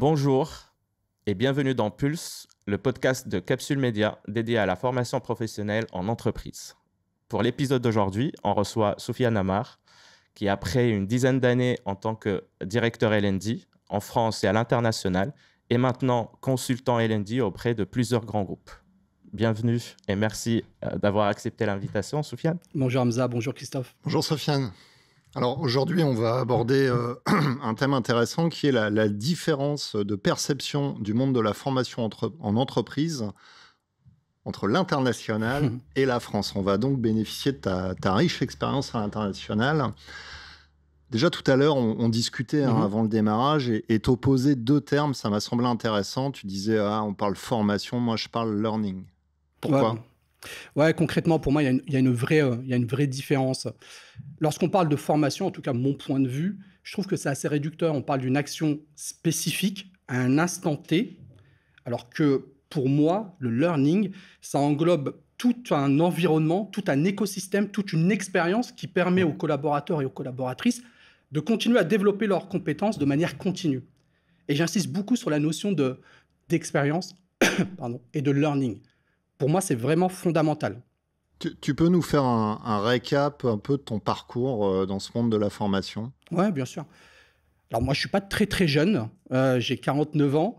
Bonjour et bienvenue dans Pulse, le podcast de Capsule Média dédié à la formation professionnelle en entreprise. Pour l'épisode d'aujourd'hui, on reçoit Sofiane Amar, qui après une dizaine d'années en tant que directeur LND en France et à l'international, est maintenant consultant LND auprès de plusieurs grands groupes. Bienvenue et merci euh, d'avoir accepté l'invitation, Sofiane. Bonjour Hamza, bonjour Christophe. Bonjour Sofiane. Alors aujourd'hui, on va aborder euh, un thème intéressant qui est la, différence de perception du monde de la formation en entreprise entre l'international hum. et la France. On va donc bénéficier de ta, riche expérience à l'international. Déjà tout à l'heure, on, discutait hein, hum. avant le démarrage et, et t'opposais deux termes, ça m'a semblé intéressant. Tu disais, ah, on parle formation, moi je parle learning. Pourquoi Ouais, concrètement, pour moi, il y, a une, vraie, différence. Lorsqu'on parle de formation, en tout cas mon point de vue, je trouve que c'est assez réducteur. On parle d'une action spécifique à un instant T, alors que pour moi, le learning, ça englobe tout un environnement, tout un écosystème, toute une expérience qui permet aux collaborateurs et aux collaboratrices de continuer à développer leurs compétences de manière continue. Et j'insiste beaucoup sur la notion d'expérience et de learning pour moi, c'est vraiment fondamental. Tu, peux nous faire un, un, récap un peu de ton parcours euh, dans ce monde de la formation Oui, bien sûr. Alors moi, je suis pas très très jeune. Euh, j'ai 49 ans.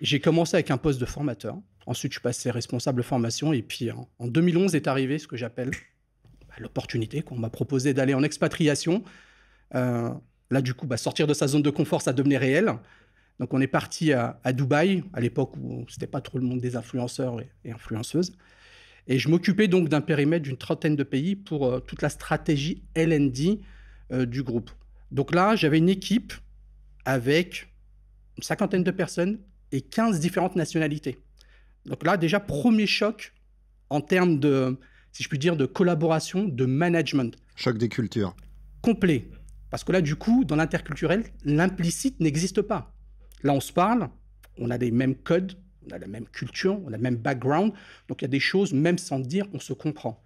J'ai commencé avec un poste de formateur. Ensuite, je suis passé responsable formation. Et puis, en, 2011 est arrivé ce que j'appelle bah, l'opportunité qu'on m'a proposé d'aller en expatriation. Euh, là, du coup, bah, sortir de sa zone de confort, ça devenait réel. Donc on est parti à, Dubaï, à l'époque où c'était pas trop le monde des influenceurs et, influenceuses. Et je m'occupais donc d'un périmètre d'une trentaine de pays pour euh, toute la stratégie LND euh, du groupe. Donc là, j'avais une équipe avec une cinquantaine de personnes et 15 différentes nationalités. Donc là, déjà, premier choc en termes de, si je puis dire, de collaboration, de management. Choc des cultures. Complet. Parce que là, du coup, dans l'interculturel, l'implicite n'existe pas. Là, on se parle, on a les mêmes codes, on a la même culture, on a le même background. Donc, il y a des choses, même sans dire, on se comprend.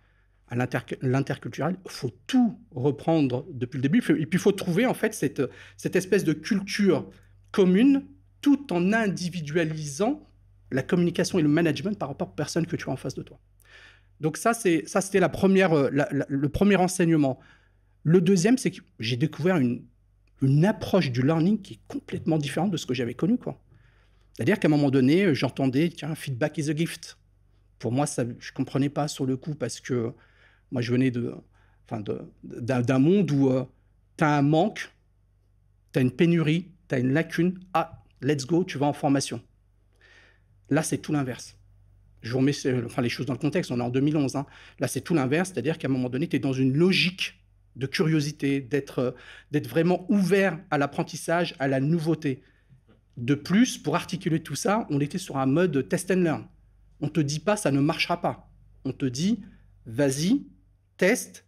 À l'interculturel, il faut tout reprendre depuis le début. Et puis, il faut trouver, en fait, cette, espèce de culture commune tout en individualisant la communication et le management par rapport aux personnes que tu as en face de toi. Donc ça, c'était la première, euh, le premier enseignement. Le deuxième, c'est que j'ai découvert une une approche du learning qui est complètement différente de ce que j'avais connu. Quoi. C'est-à-dire qu'à un moment donné, euh, j'entendais, tiens, feedback is a gift. Pour moi, ça, je ne comprenais pas sur le coup parce que moi, je venais de, enfin de, d'un, monde où euh, tu as un manque, tu as une pénurie, tu as une lacune. Ah, let's go, tu vas en formation. Là, c'est tout l'inverse. Je vous remets euh, enfin, les choses dans le contexte, on est en 2011. Hein. Là, c'est tout l'inverse, c'est-à-dire qu'à un moment donné, tu es dans une logique de curiosité, euh, d'être vraiment ouvert à l'apprentissage, à la nouveauté. De plus, pour articuler tout ça, on était sur un mode test and learn. On te dit pas ça ne marchera pas. On te dit vas-y, teste,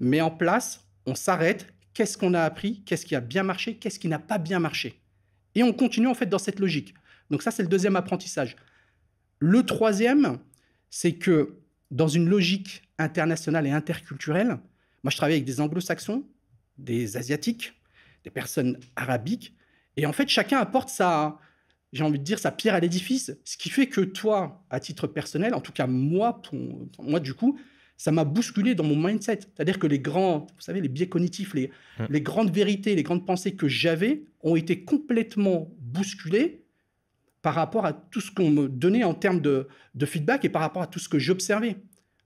mets en place, on s'arrête, qu'est-ce qu'on a appris, qu'est-ce qui a bien marché, qu'est-ce qui n'a pas bien marché. Et on continue en fait dans cette logique. Donc ça c'est le deuxième apprentissage. Le troisième, c'est que dans une logique internationale et interculturelle, moi, je travaille avec des anglo-saxons, des asiatiques, des personnes arabiques. Et en fait, chacun apporte sa, j'ai envie de dire, sa pierre à l'édifice. Ce qui fait que toi, à titre personnel, en tout cas moi, moi du coup, ça m'a bousculé dans mon mindset. C'est-à-dire que les grands, vous savez, les biais cognitifs, hum. les, grandes vérités, les grandes pensées que j'avais ont été complètement bousculées par rapport à tout ce qu'on me donnait en termes de feedback et par rapport à tout ce que j'observais.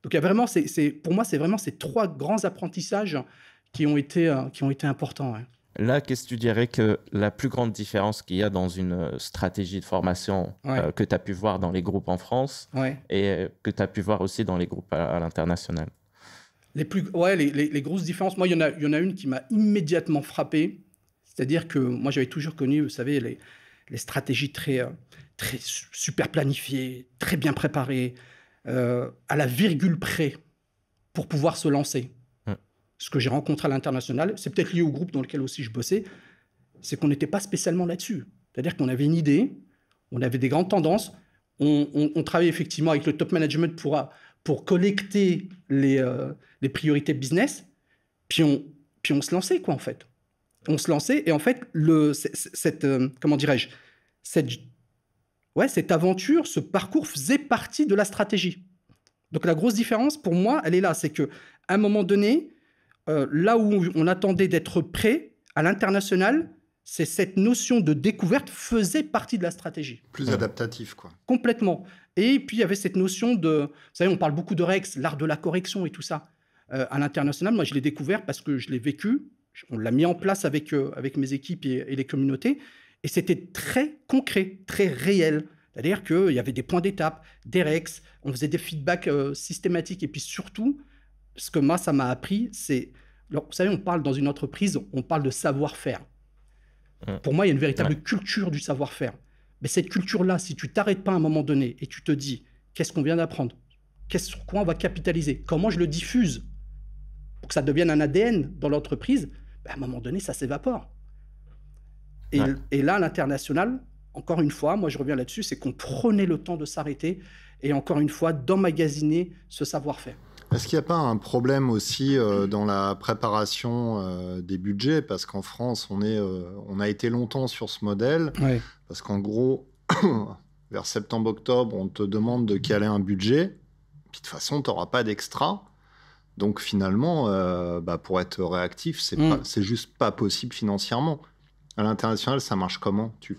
Donc vraiment, c'est, pour moi, c'est vraiment ces trois grands apprentissages qui ont été, euh, qui ont été importants. Là, qu'est-ce que tu dirais que la plus grande différence qu'il y a dans une euh, stratégie de formation euh, que tu as pu voir dans les groupes en France et que tu as pu voir aussi dans les groupes à, l'international les, plus, ouais, les, grosses différences, moi, il y, en a, y en a une qui m'a immédiatement frappé. C'est-à-dire que moi, j'avais toujours connu, vous savez, les, les stratégies très, très super planifiées, très bien préparées, euh, à la virgule près pour pouvoir se lancer. Hum. Ce que j'ai rencontré à l'international, c'est peut-être lié au groupe dans lequel aussi je bossais, c'est qu'on n'était pas spécialement là-dessus. C'est-à-dire qu'on avait une idée, on avait des grandes tendances, on, travaillait effectivement avec le top management pour, pour collecter les, euh, les priorités business, puis on, puis on se lançait, quoi, en fait. On se lançait, et en fait, le, cette, euh, comment dirais-je, cette ouais, cette aventure, ce parcours faisait partie de la stratégie. Donc la grosse différence pour moi, elle est là, c'est que à un moment donné, euh, là où on attendait d'être prêt à l'international, c'est cette notion de découverte faisait partie de la stratégie. Plus adaptatif, quoi. Complètement. Et puis, il y avait cette notion de... Vous savez, on parle beaucoup de REX, l'art de la correction et tout ça. Euh, à l'international, moi, je l'ai découvert parce que je l'ai vécu. On l'a mis en place avec, euh, avec mes équipes et les communautés. Et c'était très concret, très réel. C'est-à-dire qu'il y avait des points d'étape, des rex, on faisait des feedbacks euh, systématiques. Et puis surtout, ce que moi, ça m'a appris, c'est. Vous savez, on parle dans une entreprise, on parle de savoir-faire. Mmh. Pour moi, il y a une véritable culture du savoir-faire. Mais cette culture-là, si tu t'arrêtes pas à un moment donné et tu te dis, qu'est-ce qu'on vient d'apprendre sur quoi on va capitaliser Comment je le diffuse Pour que ça devienne un ADN dans l'entreprise, ben, à un moment donné, ça s'évapore. Et, et là, l'international, encore une fois, moi je reviens là-dessus, c'est qu'on prenait le temps de s'arrêter et encore une fois d'emmagasiner ce savoir-faire. Est-ce qu'il n'y a pas un problème aussi euh, dans la préparation euh, des budgets Parce qu'en France, on, est, euh, on a été longtemps sur ce modèle. Parce qu'en gros, vers septembre-octobre, on te demande de caler un budget. Puis de toute façon, tu n'auras pas d'extra. Donc finalement, bah, pour être réactif, c'est n'est mm. juste pas possible financièrement. À l'international, ça marche comment tu,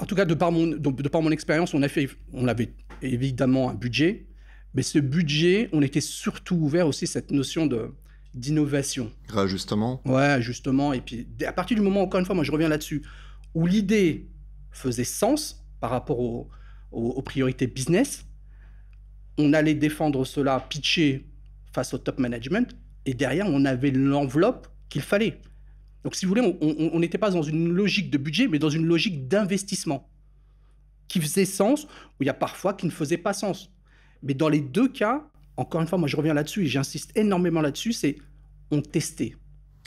En tout cas, de par mon, de par mon expérience, on, a fait, on avait évidemment un budget, mais ce budget, on était surtout ouvert aussi à cette notion de d'innovation. Justement. Ouais, justement. Et puis, à partir du moment, encore une fois, moi je reviens là-dessus, où l'idée faisait sens par rapport aux priorités business, on allait défendre cela, pitcher face au top management, et derrière, on avait l'enveloppe qu'il fallait. Donc, si vous voulez, on n'était pas dans une logique de budget, mais dans une logique d'investissement qui faisait sens, ou il y a parfois qui ne faisait pas sens. Mais dans les deux cas, encore une fois, moi je reviens là-dessus et j'insiste énormément là-dessus, c'est on testait.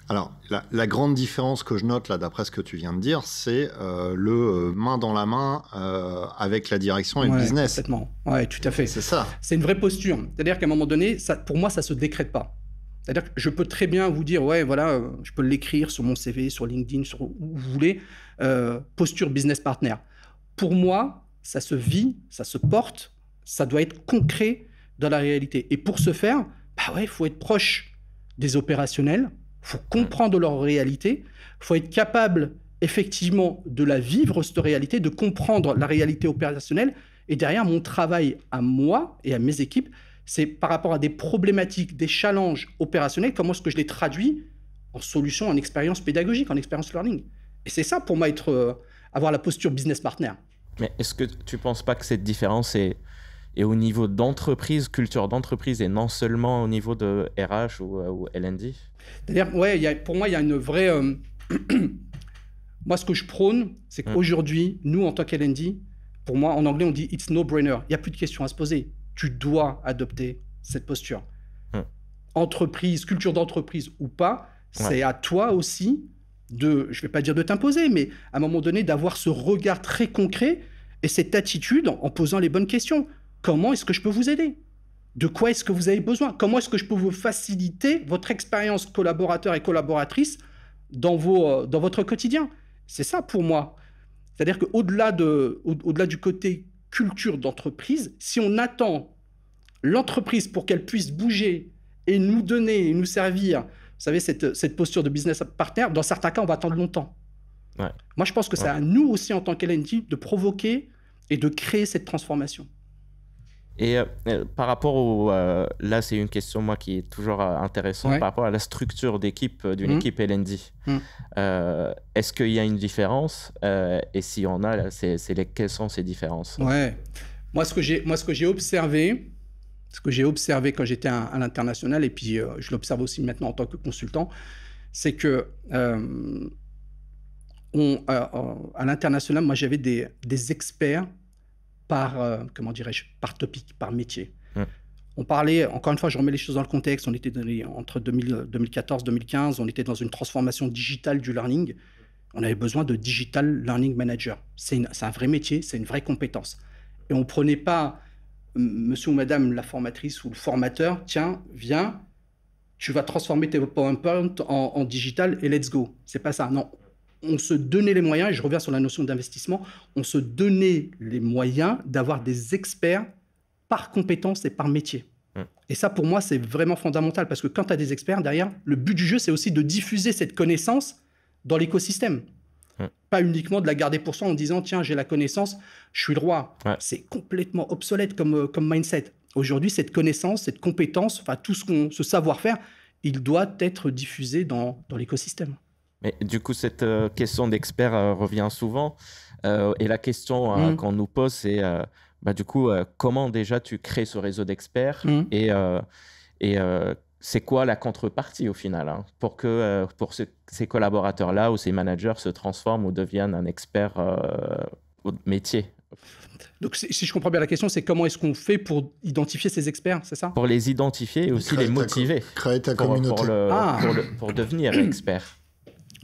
Alors, la, grande différence que je note là, d'après ce que tu viens de dire, c'est euh, le euh, main dans la main euh, avec la direction et le business. Complètement. Ouais, tout à fait. C'est ça. C'est une vraie posture. C'est-à-dire qu'à un moment donné, ça, pour moi, ça se décrète pas. C'est-à-dire que je peux très bien vous dire, ouais, voilà, euh, je peux l'écrire sur mon CV, sur LinkedIn, sur où vous voulez, euh, posture business partner. Pour moi, ça se vit, ça se porte, ça doit être concret dans la réalité. Et pour ce faire, bah ouais, il faut être proche des opérationnels, faut comprendre leur réalité, faut être capable effectivement de la vivre, cette réalité, de comprendre la réalité opérationnelle. Et derrière, mon travail à moi et à mes équipes, c'est par rapport à des problématiques, des challenges opérationnels, comment est-ce que je les traduis en solution, en expérience pédagogique, en expérience learning. Et c'est ça pour moi être, euh, avoir la posture business partner. Mais est-ce que tu ne penses pas que cette différence est, au niveau d'entreprise, culture d'entreprise, et non seulement au niveau de RH ou, euh, ou LND D'ailleurs, ouais, pour moi, il y a une vraie... Euh, moi, ce que je prône, c'est mm. qu'aujourd'hui, nous, en tant qu'LND, pour moi, en anglais, on dit it's no brainer. Il n'y a plus de questions à se poser tu dois adopter cette posture. Hmm. Entreprise, culture d'entreprise ou pas, c'est à toi aussi de, je vais pas dire de t'imposer, mais à un moment donné d'avoir ce regard très concret et cette attitude en, posant les bonnes questions. Comment est-ce que je peux vous aider De quoi est-ce que vous avez besoin Comment est-ce que je peux vous faciliter votre expérience collaborateur et collaboratrice dans, vos, euh, dans votre quotidien C'est ça pour moi. C'est-à-dire qu'au-delà de, au-delà du côté culture d'entreprise, si on attend l'entreprise pour qu'elle puisse bouger et nous donner et nous servir, vous savez, cette, cette posture de business par terre. dans certains cas, on va attendre longtemps. Moi, je pense que c'est à nous aussi, en tant qu'LND de provoquer et de créer cette transformation. Et euh, euh, par rapport au. Euh, là, c'est une question, moi, qui est toujours intéressante par rapport à la structure d'équipe d'une mmh. équipe LND. Mmh. Est-ce qu'il y a une différence Et s'il y en a, là, quelles sont ces différences Ouais. Moi, ce que j'ai observé, ce que j'ai observé quand j'étais à, l'international, et puis euh, je l'observe aussi maintenant en tant que consultant, c'est que euh, on, euh, à l'international, moi j'avais des, experts par, comment dirais-je, par topic, par métier. Hum. On parlait, encore une fois, je remets les choses dans le contexte, on était entre 2014-2015, on était dans une transformation digitale du learning. On avait besoin de digital learning manager. C'est un vrai métier, c'est une vraie compétence. Et on prenait pas monsieur ou madame la formatrice ou le formateur, tiens, viens, tu vas transformer tes PowerPoint en, digital et let's go. C'est pas ça. Non, on se donnait les moyens, et je reviens sur la notion d'investissement, on se donnait les moyens d'avoir des experts par compétence et par métier. Hum. Et ça, pour moi, c'est vraiment fondamental parce que quand tu as des experts derrière, le but du jeu, c'est aussi de diffuser cette connaissance dans l'écosystème. Pas uniquement de la garder pour soi en disant tiens, j'ai la connaissance, je suis droit. roi ». C'est complètement obsolète comme, euh, comme mindset. Aujourd'hui, cette connaissance, cette compétence, enfin tout ce, qu'on, ce savoir-faire, il doit être diffusé dans, dans l'écosystème. Mais du coup, cette euh, question d'expert euh, revient souvent. et la question mm. qu'on nous pose, c'est bah, du coup, comment déjà tu crées ce réseau d'experts mm. et, et c'est quoi la contrepartie au final hein, pour que euh, pour ces collaborateurs-là ou ces managers se transforment ou deviennent un expert euh, au métier donc, si je comprends bien la question, c'est comment est-ce qu'on fait pour identifier ces experts, c'est ça Pour les identifier et aussi les motiver. créer ta pour, communauté. Ah. Pour, devenir expert.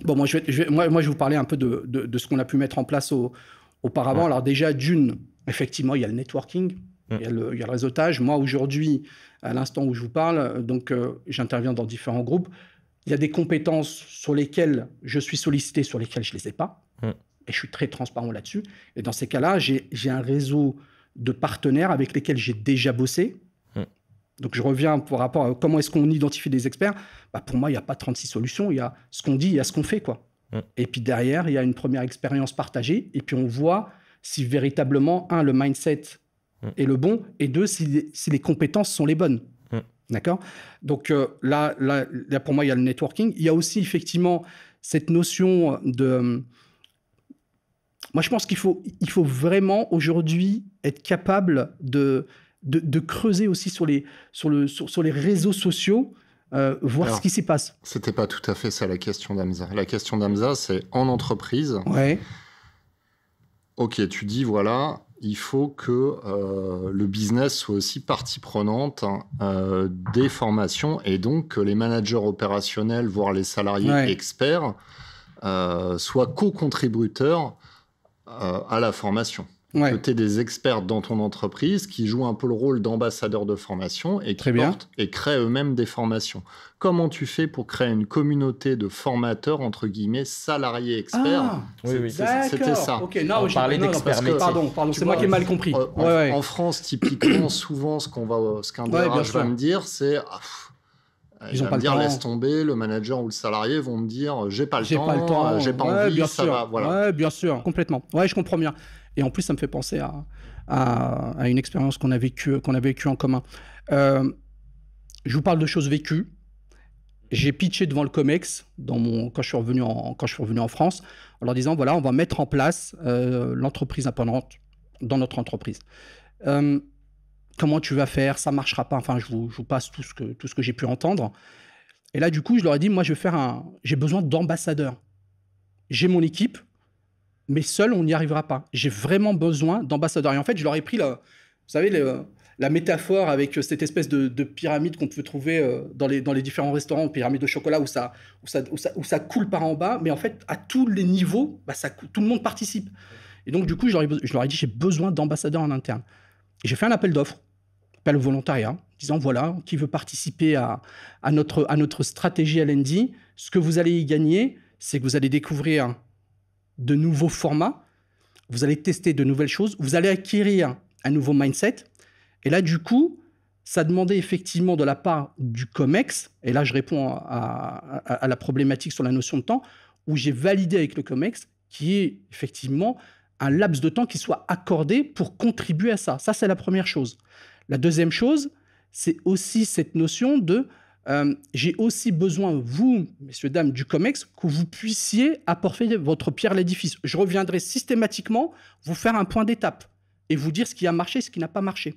Bon, moi je vais, moi, je vous parler un peu de, ce qu'on a pu mettre en place auparavant. Alors, déjà, d'une, effectivement, il y a le networking, mm. il, y a le, réseautage. Moi, aujourd'hui, à l'instant où je vous parle, donc euh, j'interviens dans différents groupes. Il y a des compétences sur lesquelles je suis sollicité, sur lesquelles je ne les ai pas. Hum. Et je suis très transparent là-dessus. Et dans ces cas-là, j'ai un réseau de partenaires avec lesquels j'ai déjà bossé. Hum. Donc je reviens pour rapport à comment est-ce qu'on identifie des experts. Bah, pour moi, il n'y a pas 36 solutions. Il y a ce qu'on dit, il y a ce qu'on fait. quoi. Hum. Et puis derrière, il y a une première expérience partagée. Et puis on voit si véritablement, un, le mindset Mm. et le bon, et deux, si, les compétences sont les bonnes. Mm. D'accord Donc euh, là, pour moi, il y a le networking. Il y a aussi effectivement cette notion de... Euh, moi, je pense qu'il faut, il faut vraiment aujourd'hui être capable de, de, creuser aussi sur les, sur le, sur, les réseaux sociaux. Euh, voir ce qui s'y passe. C'était pas tout à fait ça la question d'Amza. La question d'Amza, c'est en entreprise. Ouais. Ok, tu dis voilà, il faut que euh, le business soit aussi partie prenante hein, euh, des formations et donc que les managers opérationnels, voire les salariés experts, euh, soient co-contributeurs à la formation tu es des experts dans ton entreprise qui jouent un peu le rôle d'ambassadeur de formation et qui et créent eux-mêmes des formations. Comment tu fais pour créer une communauté de formateurs, entre guillemets, salariés experts oui, C'était ça. d'experts Pardon, pardon c'est moi qui ai mal euh, compris. en, France, typiquement, souvent, ce qu'on va, ce qu'un DRH va me dire, c'est... Ah, euh, ils vont me dire laisse tomber, le manager ou le salarié vont me dire j'ai pas le temps, j'ai pas, envie, bien ça sûr. va. bien sûr, complètement. Ouais, je comprends bien. Et en plus, ça me fait penser à, une expérience qu'on a vécue qu'on vécu en commun. Euh, je vous parle de choses vécues. J'ai pitché devant le COMEX dans mon, quand, je suis revenu en, quand je en France en leur disant voilà, on va mettre en place euh, l'entreprise indépendante dans notre entreprise. Euh, comment tu vas faire Ça ne marchera pas. Enfin, je vous, passe tout ce que, tout ce que j'ai pu entendre. Et là, du coup, je leur ai dit moi, je vais faire un. J'ai besoin d'ambassadeurs. J'ai mon équipe, mais seul, on n'y arrivera pas. J'ai vraiment besoin d'ambassadeurs. Et en fait, je leur ai pris, la, vous savez, euh, la métaphore avec euh, cette espèce de, pyramide qu'on peut trouver euh, dans les, différents restaurants, pyramide de chocolat, où ça, où ça, où ça, coule par en bas. Mais en fait, à tous les niveaux, bah, tout le monde participe. Et donc, du coup, je leur ai, je leur ai dit, j'ai besoin d'ambassadeurs en interne. Et j'ai fait un appel d'offres, appel au volontariat, disant, voilà, qui veut participer à, notre, à notre stratégie LND, ce que vous allez y gagner, c'est que vous allez découvrir de nouveaux formats, vous allez tester de nouvelles choses, vous allez acquérir un nouveau mindset. Et là, du coup, ça demandait effectivement de la part du COMEX, et là je réponds à, la problématique sur la notion de temps, où j'ai validé avec le COMEX, qui est effectivement un laps de temps qui soit accordé pour contribuer à ça. Ça, c'est la première chose. La deuxième chose, c'est aussi cette notion de euh, j'ai aussi besoin, vous, messieurs, dames, du COMEX, que vous puissiez apporter votre pierre à l'édifice. Je reviendrai systématiquement vous faire un point d'étape et vous dire ce qui a marché, ce qui n'a pas marché.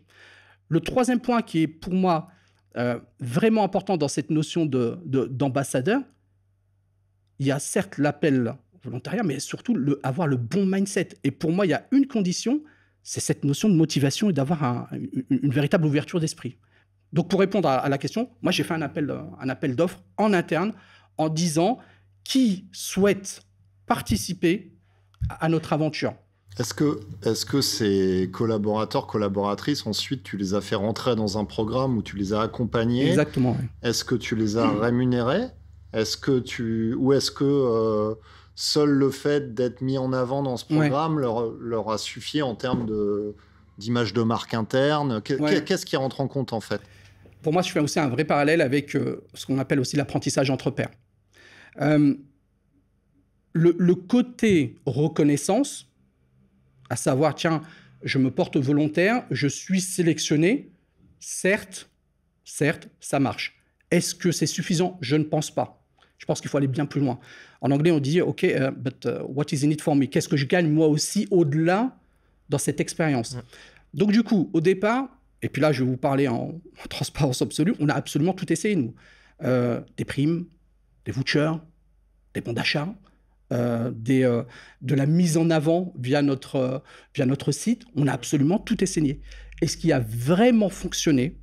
Le troisième point qui est pour moi euh, vraiment important dans cette notion d'ambassadeur, de, d'ambassadeur, il y a certes l'appel volontaire, mais surtout le, avoir le bon mindset. Et pour moi, il y a une condition, c'est cette notion de motivation et d'avoir une véritable ouverture d'esprit. Donc pour répondre à, la question, moi j'ai fait un appel, euh, un appel d'offres en interne en disant qui souhaite participer à, notre aventure. Est-ce que, est-ce que ces collaborateurs, collaboratrices, ensuite, tu les as fait rentrer dans un programme où tu les as accompagnés Exactement. Est-ce que tu les as rémunérés Est-ce que tu, ou est-ce que euh, seul le fait d'être mis en avant dans ce programme leur, leur, a suffi en termes de, d'image de marque interne Qu'est-ce qui rentre en compte en fait pour moi, je fais aussi un vrai parallèle avec euh, ce qu'on appelle aussi l'apprentissage entre pairs. Euh, le, côté reconnaissance, à savoir, tiens, je me porte volontaire, je suis sélectionné, certes, certes, ça marche. Est-ce que c'est suffisant Je ne pense pas. Je pense qu'il faut aller bien plus loin. En anglais, on dit, OK, euh, but what is in it for me Qu'est-ce que je gagne moi aussi au-delà dans cette expérience Donc du coup, au départ, et puis là, je vais vous parler en, transparence absolue, on a absolument tout essayé, nous. Euh, des primes, des vouchers, des bons d'achat, euh, euh, de la mise en avant via notre, via notre site. On a absolument tout essayé. Et ce qui a vraiment fonctionné,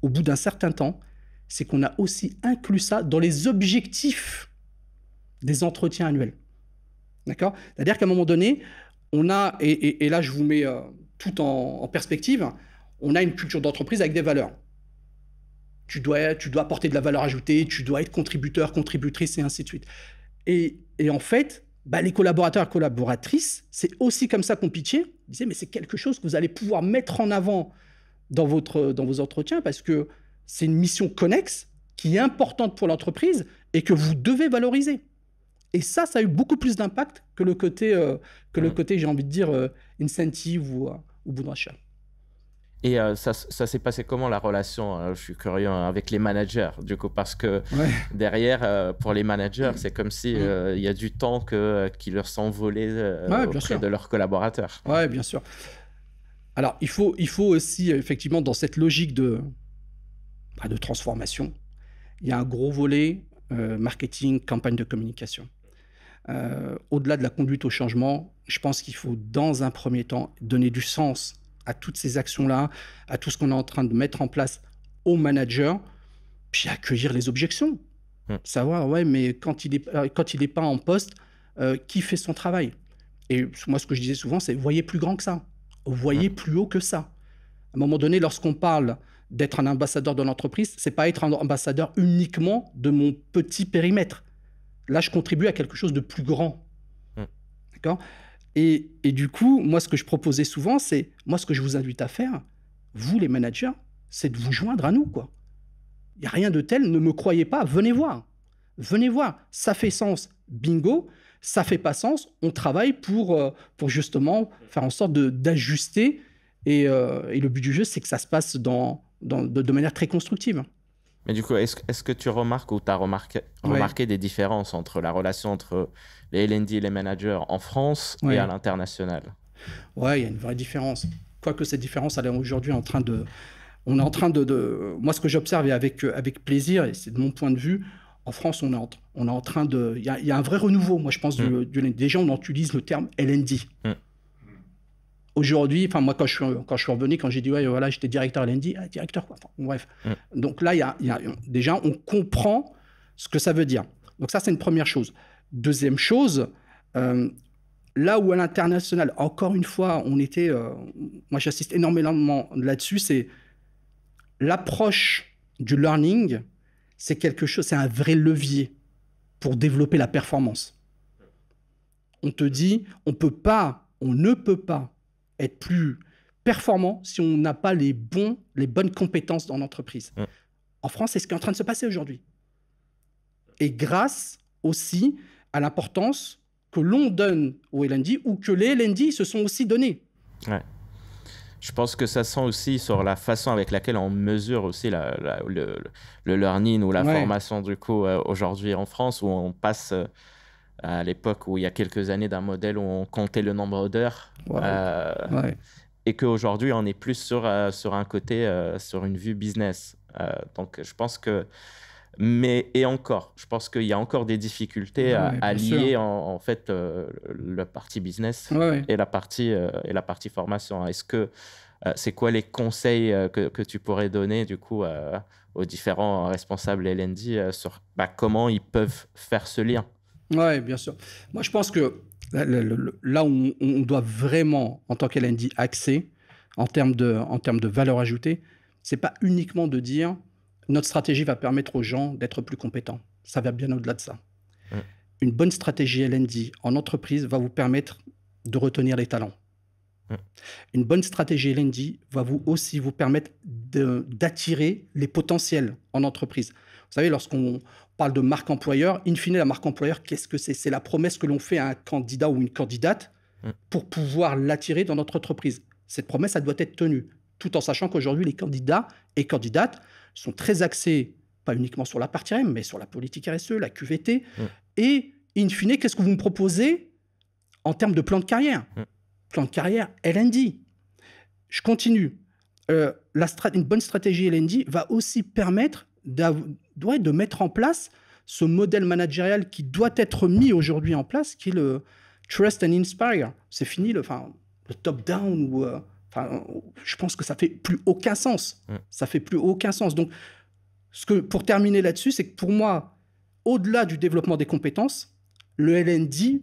au bout d'un certain temps, c'est qu'on a aussi inclus ça dans les objectifs des entretiens annuels. D'accord C'est-à-dire qu'à un moment donné, on a, et, là je vous mets tout en, en perspective, on a une culture d'entreprise avec des valeurs. Tu dois, tu dois apporter de la valeur ajoutée, tu dois être contributeur, contributrice, et ainsi de suite. Et, en fait, bah, les collaborateurs et collaboratrices, c'est aussi comme ça qu'on pitchait. Ils disaient, mais c'est quelque chose que vous allez pouvoir mettre en avant dans, votre, dans vos entretiens parce que c'est une mission connexe qui est importante pour l'entreprise et que vous devez valoriser. Et ça, ça a eu beaucoup plus d'impact que le côté, euh, que le mm. côté j'ai envie de dire, euh, incentive ou, euh, ou et euh, ça, ça s'est passé comment la relation euh, Je suis curieux hein, avec les managers, du coup, parce que derrière, euh, pour les managers, c'est comme si il y a du temps que, qui leur s'envolait ouais, auprès de leurs collaborateurs. Ouais, bien sûr. Alors, il faut, il faut aussi, effectivement, dans cette logique de, bah, de transformation, il y a un gros volet marketing, campagne de communication. Au-delà de la conduite au changement, je pense qu'il faut, dans un premier temps, donner du sens à toutes ces actions-là, à tout ce qu'on est en train de mettre en place au manager, puis accueillir les objections. Hmm. Savoir, ouais, mais quand il n'est euh, quand il pas en poste, euh, qui fait son travail Et moi, ce que je disais souvent, c'est voyez plus grand que ça, voyez hmm. plus haut que ça. À un moment donné, lorsqu'on parle d'être un ambassadeur de l'entreprise, c'est pas être un ambassadeur uniquement de mon petit périmètre. Là, je contribue à quelque chose de plus grand. Hmm. D'accord et, du coup, moi, ce que je proposais souvent, c'est, moi, ce que je vous invite à faire, vous, les managers, c'est de vous joindre à nous, quoi. Il n'y a rien de tel, ne me croyez pas, venez voir. Venez voir, ça fait sens, bingo. Ça fait pas sens, on travaille pour, euh, pour justement faire en sorte d'ajuster. Euh, et, le but du jeu, c'est que ça se passe dans, de, manière très constructive. Mais du coup, est-ce que tu remarques ou tu as remarqué, des différences entre la relation entre les LND et les managers en France et à l'international Ouais, il y a une vraie différence. Quoique cette différence, elle est aujourd'hui en train de. On est en train de. Moi, ce que j'observe et avec, avec plaisir, et c'est de mon point de vue, en France, on on est en train de. Il y, a un vrai renouveau, moi, je pense, du, mm. Déjà, on utilise le terme LND. Mm aujourd'hui, enfin moi quand je suis quand je suis revenu, quand j'ai dit ouais voilà j'étais directeur lundi, ah, directeur quoi. bref. Mm. Donc là il y a, déjà on comprend ce que ça veut dire. Donc ça c'est une première chose. Deuxième chose, euh, là où à l'international, encore une fois, on était, euh, moi j'assiste énormément là-dessus, c'est l'approche du learning, c'est quelque chose, c'est un vrai levier pour développer la performance. On te dit, on peut pas, on ne peut pas être plus performant si on n'a pas les, bons, les bonnes compétences dans l'entreprise. En France, c'est ce qui est en train de se passer aujourd'hui. Et grâce aussi à l'importance que l'on donne aux LND ou que les LND se sont aussi donnés. Ouais. Je pense que ça sent aussi sur la façon avec laquelle on mesure aussi le, learning ou la formation du coup euh, aujourd'hui en France où on passe... Euh, à l'époque où il y a quelques années d'un modèle où on comptait le nombre d'heures. Euh, et qu'aujourd'hui, on est plus sur, euh, sur un côté, euh, sur une vue business. donc, je pense que. Mais, et encore, je pense qu'il y a encore des difficultés à, lier en, fait la partie business Et, la partie, et la partie formation. Est-ce que c'est quoi les conseils que, que, tu pourrais donner du coup aux différents responsables LND sur bah, comment ils peuvent faire ce lien oui, bien sûr. Moi, je pense que là où on doit vraiment, en tant qu'LND, axer en termes de, en termes de valeur ajoutée, c'est pas uniquement de dire notre stratégie va permettre aux gens d'être plus compétents. Ça va bien au-delà de ça. Une bonne stratégie LND en entreprise va vous permettre de retenir les talents. Une bonne stratégie LND va vous aussi vous permettre d'attirer les potentiels en entreprise. Vous savez, lorsqu'on parle de marque employeur. In fine, la marque employeur, qu'est-ce que c'est C'est la promesse que l'on fait à un candidat ou une candidate mm. pour pouvoir l'attirer dans notre entreprise. Cette promesse, elle doit être tenue, tout en sachant qu'aujourd'hui, les candidats et candidates sont très axés, pas uniquement sur la partie REM, mais sur la politique RSE, la QVT. Mm. Et in fine, qu'est-ce que vous me proposez en termes de plan de carrière mm. Plan de carrière LND. Je continue. Euh, une bonne stratégie LND va aussi permettre doit de mettre en place ce modèle managérial qui doit être mis aujourd'hui en place, qui est le trust and inspire. C'est fini le, le top-down ou. Euh, enfin je pense que ça fait plus aucun sens. Mm. Ça fait plus aucun sens. Donc, ce que, pour terminer là-dessus, c'est que pour moi, au-delà du développement des compétences, le LND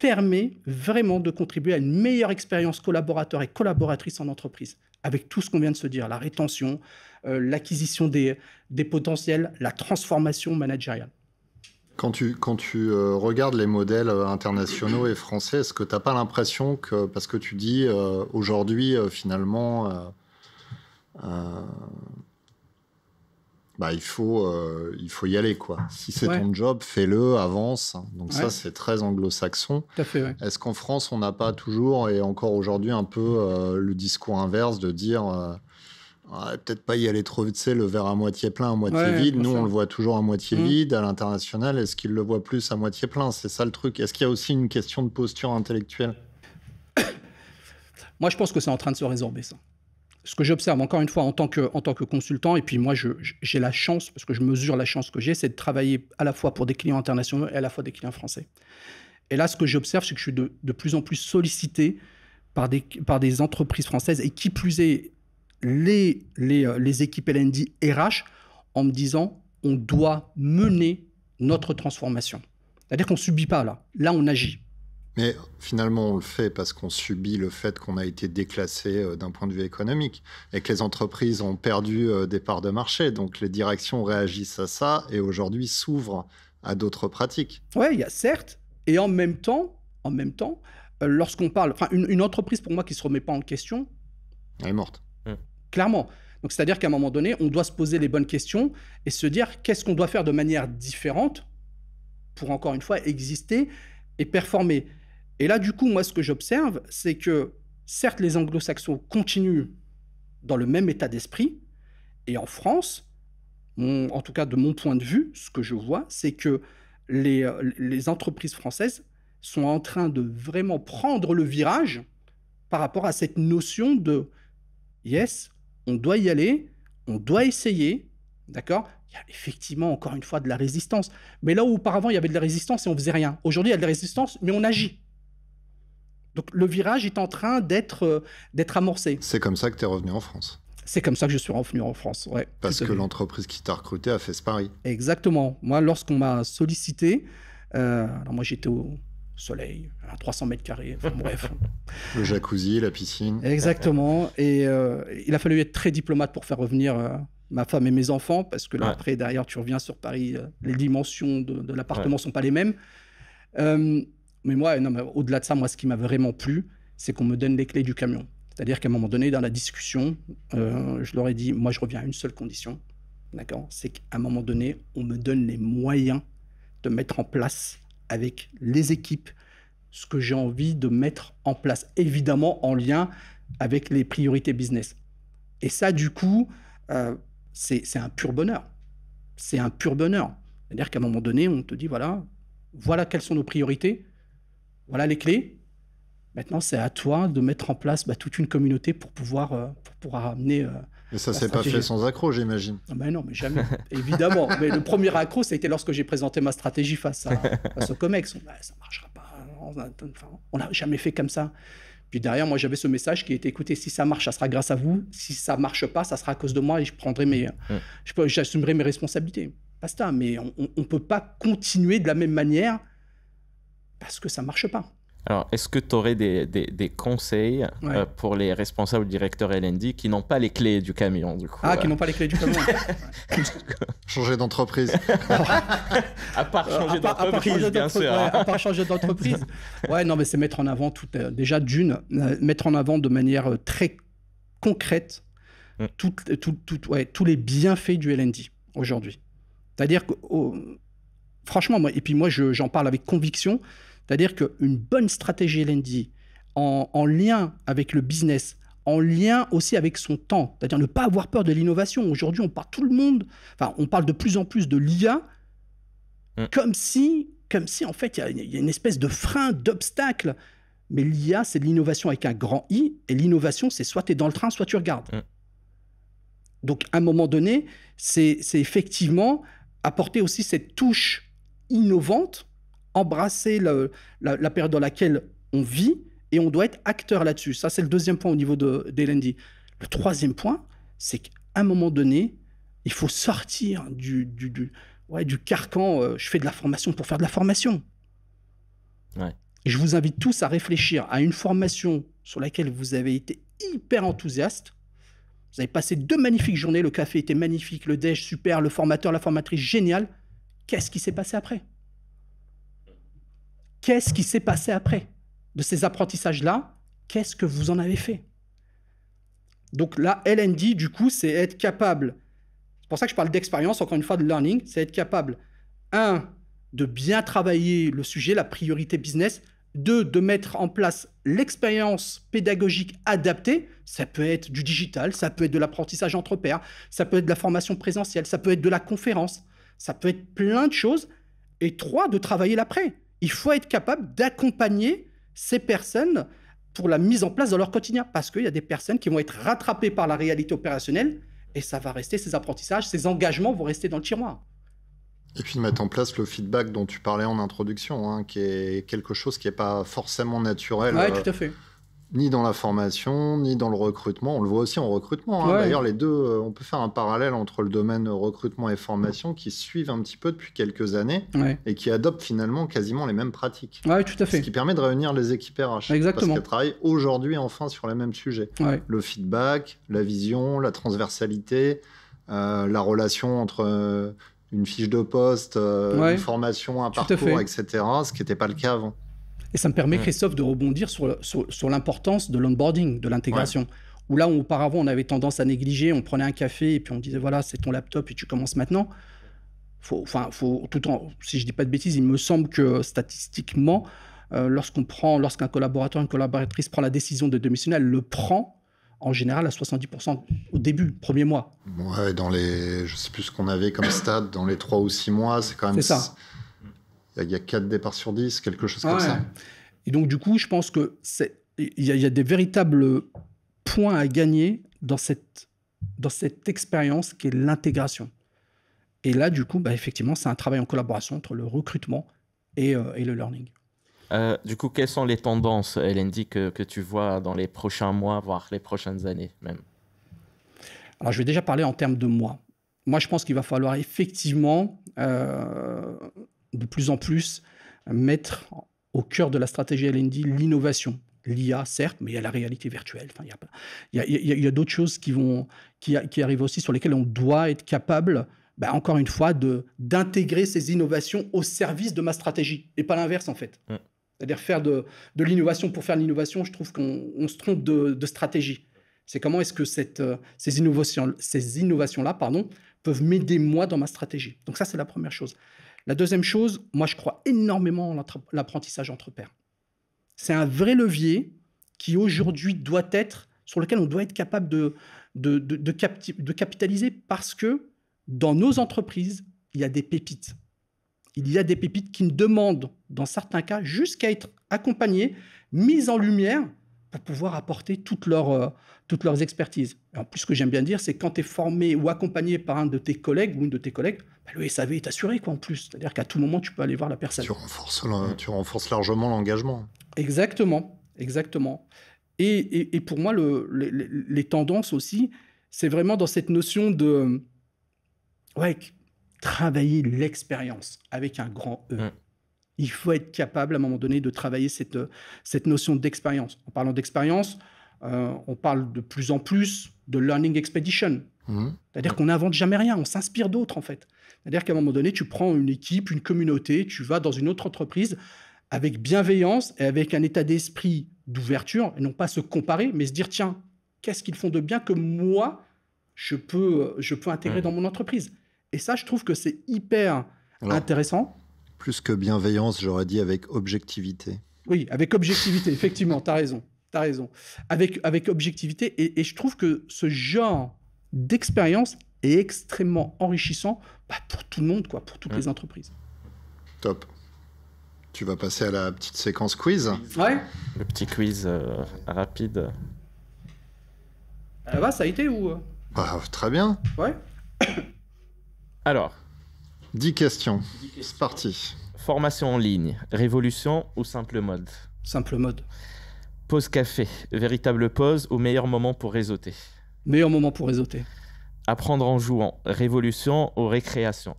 permet vraiment de contribuer à une meilleure expérience collaborateur et collaboratrice en entreprise, avec tout ce qu'on vient de se dire, la rétention, euh, l'acquisition des, potentiels, la transformation managériale. Quand tu, quand tu euh, regardes les modèles euh, internationaux et français, est-ce que tu n'as pas l'impression que, parce que tu dis aujourd'hui, finalement, bah, il, faut, il faut y aller. quoi. Si c'est ton job, fais-le, avance. Donc ça, c'est très anglo-saxon. Est-ce qu'en France, on n'a pas toujours, et encore aujourd'hui, un peu le discours inverse de dire peut-être pas y aller trop vite, c'est le verre à moitié plein, à moitié vide. Nous, on le voit toujours à moitié mmh. vide. À l'international, est-ce qu'il le voit plus à moitié plein C'est ça le truc. Est-ce qu'il y a aussi une question de posture intellectuelle Moi, je pense que c'est en train de se résorber, ça. Ce que j'observe, encore une fois, en tant que, en tant que consultant, et puis moi, j'ai la chance, parce que je mesure la chance que j'ai, c'est de travailler à la fois pour des clients internationaux et à la fois des clients français. Et là, ce que j'observe, c'est que je suis de, plus en plus sollicité par des, par des entreprises françaises, et qui plus est, les, les, euh, équipes LND RH en me disant on doit mener notre transformation. C'est-à-dire qu'on ne subit pas là, là on agit. Mais finalement, on le fait parce qu'on subit le fait qu'on a été déclassé euh, d'un point de vue économique et que les entreprises ont perdu euh, des parts de marché. Donc les directions réagissent à ça et aujourd'hui s'ouvrent à d'autres pratiques. Oui, il y a certes. Et en même temps, en même temps lorsqu'on parle, enfin, une, une entreprise pour moi qui ne se remet pas en question. Elle est morte clairement. Donc c'est-à-dire qu'à un moment donné, on doit se poser les bonnes questions et se dire qu'est-ce qu'on doit faire de manière différente pour encore une fois exister et performer. Et là, du coup, moi, ce que j'observe, c'est que certes, les anglo-saxons continuent dans le même état d'esprit, et en France, en tout cas de mon point de vue, ce que je vois, c'est que les entreprises françaises sont en train de vraiment prendre le virage par rapport à cette notion de yes, on doit y aller, on doit essayer, d'accord Il y a effectivement, encore une fois, de la résistance. Mais là où auparavant, il y avait de la résistance et on faisait rien. Aujourd'hui, il y a de la résistance, mais on agit. Donc le virage est en train d'être euh, amorcé. C'est comme ça que tu es revenu en France. C'est comme ça que je suis revenu en France, ouais. Parce que l'entreprise qui t'a recruté a fait ce pari. Exactement. Moi, lorsqu'on m'a sollicité, euh, alors moi j'étais au, soleil, à hein, 300 mètres carrés, bref. Le jacuzzi, la piscine. Exactement. Et euh, il a fallu être très diplomate pour faire revenir euh, ma femme et mes enfants, parce que là, après, derrière, tu reviens sur Paris, euh, les dimensions de, l'appartement sont pas les mêmes. mais moi, au-delà de ça, moi, ce qui m'a vraiment plu, c'est qu'on me donne les clés du camion. C'est-à-dire qu'à un moment donné, dans la discussion, je leur ai dit, moi, je reviens à une seule condition, d'accord C'est qu'à un moment donné, on me donne les moyens de mettre en place avec les équipes, ce que j'ai envie de mettre en place, évidemment en lien avec les priorités business. Et ça, du coup, euh, c'est un pur bonheur. C'est un pur bonheur. C'est-à-dire qu'à un moment donné, on te dit, voilà, voilà quelles sont nos priorités, voilà les clés. Maintenant, c'est à toi de mettre en place bah, toute une communauté pour pouvoir, euh, pouvoir amener euh, et ça s'est pas fait sans accro, j'imagine. Ah ben non, mais jamais. Évidemment. Mais le premier accro, été lorsque j'ai présenté ma stratégie face, à, au COMEX. ça marchera pas. On n'a jamais fait comme ça. Puis derrière, moi, j'avais ce message qui était écoutez, si ça marche, ça sera grâce à vous. Si ça marche pas, ça sera à cause de moi et je prendrai mes, mmh. j'assumerai mes responsabilités. Basta. Mais on, ne peut pas continuer de la même manière parce que ça ne marche pas. Alors, est-ce que tu aurais des, des, conseils euh, pour les responsables directeurs LND qui n'ont pas les clés du camion, du coup Ah, qui euh n'ont pas les clés du camion Changer d'entreprise. à part changer d'entreprise, Ouais, hein. à part changer d'entreprise. Ouais, non, mais c'est mettre en avant tout, euh, déjà d'une, mettre en avant de manière très concrète mm. tout, tout, tous les bienfaits du LND aujourd'hui. C'est-à-dire que, franchement, moi, et puis moi, j'en parle avec conviction c'est-à-dire qu'une bonne stratégie lundi en, lien avec le business, en lien aussi avec son temps, c'est-à-dire ne pas avoir peur de l'innovation. Aujourd'hui, on parle tout le monde, enfin, on parle de plus en plus de l'IA mm. comme si, comme si en fait, il y, a une espèce de frein, d'obstacle. Mais l'IA, c'est de l'innovation avec un grand I, et l'innovation, c'est soit tu es dans le train, soit tu regardes. Mm. Donc, à un moment donné, c'est effectivement apporter aussi cette touche innovante embrasser la, période dans laquelle on vit et on doit être acteur là-dessus. Ça, c'est le deuxième point au niveau d'Elendi. Le troisième point, c'est qu'à un moment donné, il faut sortir du, du, ouais, du carcan euh, je fais de la formation pour faire de la formation. Ouais. Je vous invite tous à réfléchir à une formation sur laquelle vous avez été hyper enthousiaste. Vous avez passé deux magnifiques journées, le café était magnifique, le déj super, le formateur, la formatrice génial. Qu'est-ce qui s'est passé après Qu'est-ce qui s'est passé après de ces apprentissages-là Qu'est-ce que vous en avez fait Donc là, LND, du coup, c'est être capable. C'est pour ça que je parle d'expérience, encore une fois, de learning. C'est être capable, un, de bien travailler le sujet, la priorité business. Deux, de mettre en place l'expérience pédagogique adaptée. Ça peut être du digital, ça peut être de l'apprentissage entre pairs, ça peut être de la formation présentielle, ça peut être de la conférence, ça peut être plein de choses. Et trois, de travailler l'après il faut être capable d'accompagner ces personnes pour la mise en place dans leur quotidien. Parce qu'il y a des personnes qui vont être rattrapées par la réalité opérationnelle et ça va rester, ces apprentissages, ces engagements vont rester dans le tiroir. Et puis de mettre en place le feedback dont tu parlais en introduction, hein, qui est quelque chose qui n'est pas forcément naturel. Oui, euh, tout à fait ni dans la formation, ni dans le recrutement. On le voit aussi en recrutement. Hein. D'ailleurs, les deux, euh, on peut faire un parallèle entre le domaine euh, recrutement et formation qui suivent un petit peu depuis quelques années et qui adoptent finalement quasiment les mêmes pratiques. Oui, tout à fait. Ce qui permet de réunir les équipes RH. Exactement. Parce qu'elles travaillent aujourd'hui enfin sur les mêmes sujets. Le feedback, la vision, la transversalité, euh, la relation entre... une fiche de poste, une formation, un parcours, etc., ce qui n'était pas le cas avant. Et ça me permet, mm. Christophe, de rebondir sur, sur, l'importance de l'onboarding, de l'intégration. Où là, où auparavant, on avait tendance à négliger, on prenait un café et puis on disait voilà, c'est ton laptop et tu commences maintenant. enfin, faut, tout si je dis pas de bêtises, il me semble que statistiquement, euh, lorsqu'on prend, lorsqu'un collaborateur, une collaboratrice prend la décision de démissionner, elle le prend en général à 70% au début, premier mois. Ouais, dans les, je sais plus ce qu'on avait comme stade, dans les 3 ou 6 mois, c'est quand même. C'est ça il y, a 4 départs sur 10, quelque chose ah comme ça. Et donc, du coup, je pense que c'est, il y, a des véritables points à gagner dans cette, dans cette expérience qui est l'intégration. Et là, du coup, bah, effectivement, c'est un travail en collaboration entre le recrutement et, euh, et le learning. Euh, du coup, quelles sont les tendances, LND, que, que tu vois dans les prochains mois, voire les prochaines années même Alors, je vais déjà parler en termes de mois. Moi, je pense qu'il va falloir effectivement euh, de plus en plus mettre au cœur de la stratégie LND l'innovation. L'IA, certes, mais il y a la réalité virtuelle. Enfin, il y a, d'autres choses qui, vont, qui, arrivent aussi sur lesquelles on doit être capable bah, encore une fois, d'intégrer ces innovations au service de ma stratégie, et pas l'inverse en fait. Mm. C'est-à-dire faire de, l'innovation pour faire l'innovation, je trouve qu'on se trompe de, stratégie. C'est comment est-ce que euh, ces innovations-là ces innovations pardon, peuvent m'aider moi dans ma stratégie. Donc ça, c'est la première chose. La deuxième chose, moi je crois énormément en l'apprentissage entre pairs. C'est un vrai levier qui aujourd'hui doit être, sur lequel on doit être capable de, capitaliser parce que dans nos entreprises, il y a des pépites. Il y a des pépites qui demandent, dans certains cas, jusqu'à être accompagnées, mises en lumière pour pouvoir apporter toutes leurs, euh, toutes leurs expertises. en plus, ce que j'aime bien dire, c'est quand tu es formé ou accompagné par un de tes collègues ou une de tes collègues, bah, le SAV est assuré quoi, en plus. C'est-à-dire qu'à tout moment, tu peux aller voir la personne. Tu renforces, mmh. tu largement l'engagement. Exactement, exactement. Et, pour moi, le, les tendances aussi, c'est vraiment dans cette notion de ouais, travailler l'expérience avec un grand E. Mmh. Il faut être capable, à un moment donné, de travailler cette, euh, cette notion d'expérience. En parlant d'expérience, euh, on parle de plus en plus de learning expedition. Mmh. C'est-à-dire qu'on n'invente jamais rien, on s'inspire d'autres, en fait. C'est-à-dire qu'à un moment donné, tu prends une équipe, une communauté, tu vas dans une autre entreprise avec bienveillance et avec un état d'esprit d'ouverture, et non pas se comparer, mais se dire, tiens, qu'est-ce qu'ils font de bien que moi, je peux, euh, je peux intégrer mmh. dans mon entreprise Et ça, je trouve que c'est hyper intéressant. Plus que bienveillance, j'aurais dit avec objectivité. Oui, avec objectivité, effectivement, tu as raison. As raison. Avec, avec objectivité, et, je trouve que ce genre d'expérience est extrêmement enrichissant bah, pour tout le monde, quoi, pour toutes les entreprises. Top. Tu vas passer à la petite séquence quiz. Ouais. Le petit quiz euh, rapide. Ça va, ça a été où euh bah, Très bien. Ouais. Alors, Dix questions. C'est parti. Formation en ligne, révolution ou simple mode Simple mode. Pause café, véritable pause ou meilleur moment pour réseauter Meilleur moment pour réseauter. Apprendre en jouant, révolution ou récréation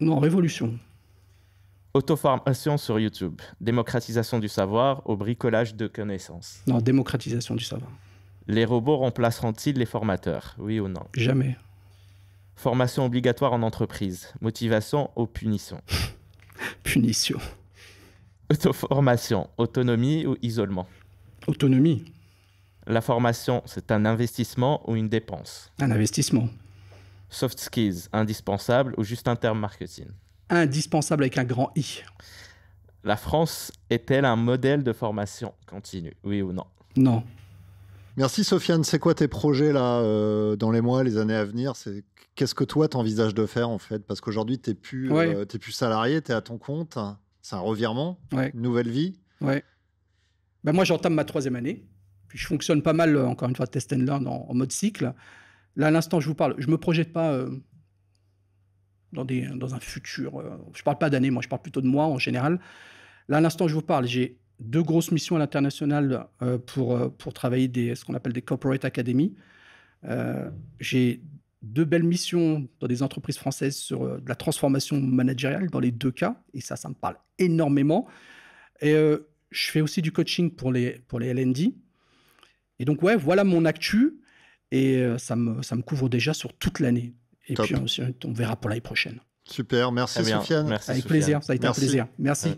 Non, révolution. Autoformation sur YouTube, démocratisation du savoir au bricolage de connaissances. Non, démocratisation du savoir. Les robots remplaceront-ils les formateurs, oui ou non Jamais. Formation obligatoire en entreprise. Motivation ou punition Punition. Autoformation, autonomie ou isolement Autonomie. La formation, c'est un investissement ou une dépense Un investissement. Soft skills, indispensable ou juste un terme marketing Indispensable avec un grand I. La France est-elle un modèle de formation continue Oui ou non Non. Merci Sofiane. C'est quoi tes projets là euh, dans les mois, les années à venir C'est qu'est-ce que toi t'envisages de faire en fait Parce qu'aujourd'hui t'es plus euh, ouais. es plus salarié, t'es à ton compte. C'est un revirement, une nouvelle vie. Ouais. Ben, moi j'entame ma troisième année. Puis je fonctionne pas mal euh, encore une fois test and learn en, mode cycle. Là à l'instant je vous parle, je me projette pas dans des dans un futur. je parle pas d'année, moi je parle plutôt de moi en général. Là à l'instant je vous parle, j'ai deux grosses missions à l'international euh, pour, euh, pour travailler des, ce qu'on appelle des corporate academies. Euh, j'ai deux belles missions dans des entreprises françaises sur la transformation managériale dans les deux cas, et ça, ça me parle énormément. Et je fais aussi du coaching pour les, pour les LND. Et donc, ouais, voilà mon actu, et ça, me, ça me couvre déjà sur toute l'année. Et puis, on, verra pour l'année prochaine. Super, merci Sofiane. Avec plaisir, ça a été un plaisir. Merci.